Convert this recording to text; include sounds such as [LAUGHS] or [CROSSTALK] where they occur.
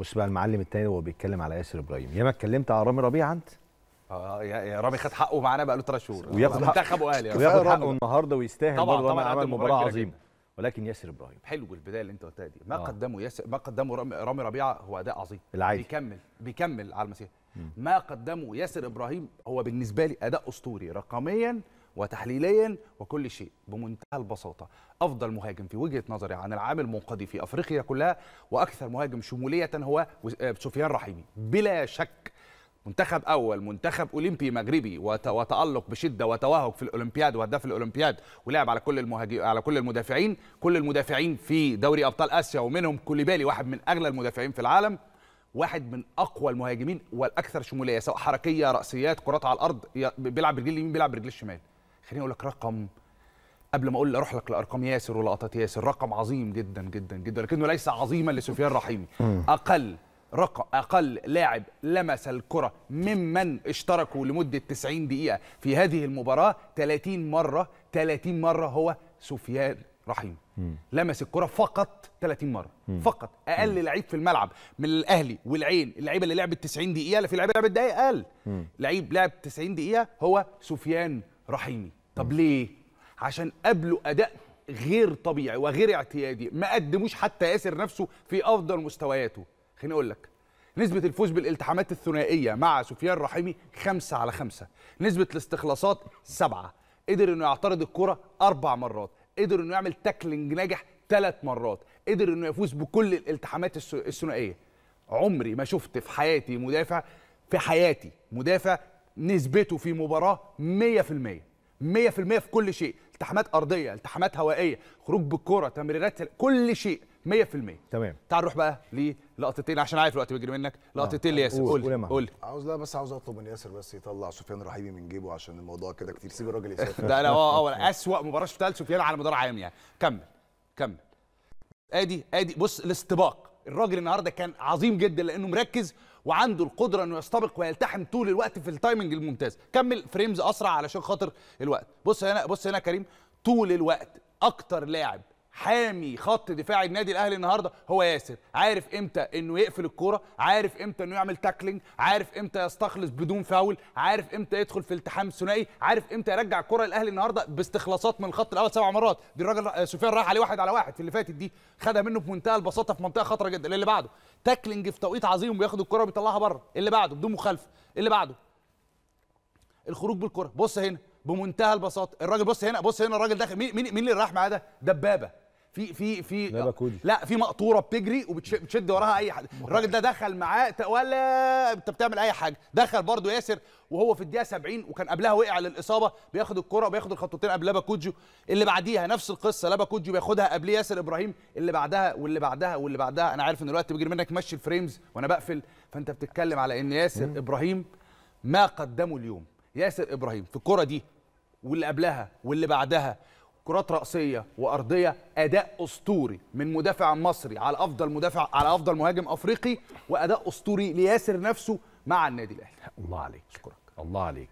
بص بقى المعلم التاني وهو بيتكلم على ياسر ابراهيم ياما اتكلمت على رامي ربيعه انت اه يا رامي خد حقه معانا بقى له ثلاث شهور وياخد آه، منتخب واهلي وياخد حقه النهارده ويستاهل طبعا برضه طبعا عمل مباراه عظيمه ولكن ياسر ابراهيم حلو البدايه اللي انت قلتها دي ما آه. قدمه ياسر ما قدمه رامي ربيعه هو اداء عظيم العادي بيكمل بيكمل على المسيره ما قدمه ياسر ابراهيم هو بالنسبه لي اداء اسطوري رقميا وتحليليا وكل شيء بمنتهى البساطه افضل مهاجم في وجهه نظري عن العام المنقضي في افريقيا كلها واكثر مهاجم شموليه هو آه، سفيان رحيمي بلا شك منتخب اول منتخب اولمبي مغربي وتالق بشده وتوهج في الاولمبياد وهداف الاولمبياد ولعب على كل المهاجم على كل المدافعين كل المدافعين في دوري ابطال اسيا ومنهم كوليبالي واحد من اغلى المدافعين في العالم واحد من اقوى المهاجمين والاكثر شموليه سواء حركيه راسيات كرات على الارض بيلعب برجل اليمين بيلعب برجل الشمال خليني اقول لك رقم قبل ما اقول اروح لك لارقام ياسر ولقطات ياسر رقم عظيم جدا جدا جدا لكنه ليس عظيما لسفيان رحيمي اقل رقم اقل لاعب لمس الكره ممن اشتركوا لمده 90 دقيقه في هذه المباراه 30 مره 30 مره هو سفيان رحيمي لمس الكره فقط 30 مره مم. فقط اقل لعيب في الملعب من الاهلي والعين اللعيبه اللي لعبت 90 دقيقه في لعيبه لعبت دقايق اقل لعيب لعب 90 دقيقه هو سفيان رحيمي طب ليه عشان قابله اداء غير طبيعي وغير اعتيادي ما قدموش حتى ياسر نفسه في افضل مستوياته خليني اقول لك نسبة الفوز بالالتحامات الثنائية مع سفيان رحيمي خمسة على خمسة نسبة الاستخلاصات سبعة قدر انه يعترض الكرة أربع مرات قدر انه يعمل تاكلينج ناجح ثلاث مرات قدر انه يفوز بكل الالتحامات الثنائية عمري ما شفت في حياتي مدافع في حياتي مدافع نسبته في مباراه 100% 100% في كل شيء التحامات ارضيه التحامات هوائيه خروج بالكره تمريرات كل شيء 100% تمام تعال نروح بقى للقطتين عشان عارف الوقت بيجري منك نعم. لقطتين لياسر قول قول, عاوز لا بس عاوز اطلب من ياسر بس يطلع سفيان رحيمي من جيبه عشان الموضوع كده كتير سيب الراجل يسافر ده [LAUGHS] لا اه اه اسوء مباراه شفتها لسفيان على مدار عام يعني كمل كمل ادي ادي بص الاستباق الراجل النهارده كان عظيم جدا لانه مركز وعنده القدره انه يستبق ويلتحم طول الوقت في التايمنج الممتاز كمل فريمز اسرع علشان خاطر الوقت بص هنا بص هنا كريم طول الوقت اكتر لاعب حامي خط دفاع النادي الاهلي النهارده هو ياسر عارف امتى انه يقفل الكوره عارف امتى انه يعمل تاكلينج عارف امتى يستخلص بدون فاول عارف امتى يدخل في التحام ثنائي عارف امتى يرجع الكوره للاهلي النهارده باستخلاصات من الخط الاول سبع مرات دي الراجل آه، سفيان رايح عليه واحد على واحد في اللي فاتت دي خدها منه بمنتهى البساطه في منطقه خطره جدا اللي بعده تاكلينج في توقيت عظيم بياخد الكوره وبيطلعها بره اللي بعده بدون مخالفه اللي بعده الخروج بالكره بص هنا بمنتهى البساطه الراجل بص هنا بص هنا الراجل داخل مين مين اللي راح معاه ده دبابه في في في لا في مقطوره بتجري وبتشد وراها اي حد الراجل ده دخل معاه ولا انت بتعمل اي حاجه دخل برضو ياسر وهو في الدقيقه 70 وكان قبلها وقع للاصابه بياخد الكره وبياخد الخطوتين قبل كوجو اللي بعديها نفس القصه كوجو بياخدها قبل ياسر ابراهيم اللي بعدها واللي بعدها واللي بعدها انا عارف ان الوقت بيجري منك مشي الفريمز وانا بقفل فانت بتتكلم على ان ياسر مم. ابراهيم ما قدمه اليوم ياسر ابراهيم في الكره دي واللي قبلها واللي بعدها كرات رأسية وأرضية أداء أسطوري من مدافع مصري على أفضل مدافع على أفضل مهاجم أفريقي وأداء أسطوري لياسر نفسه مع النادي الأهلي الله عليك شكرك الله عليك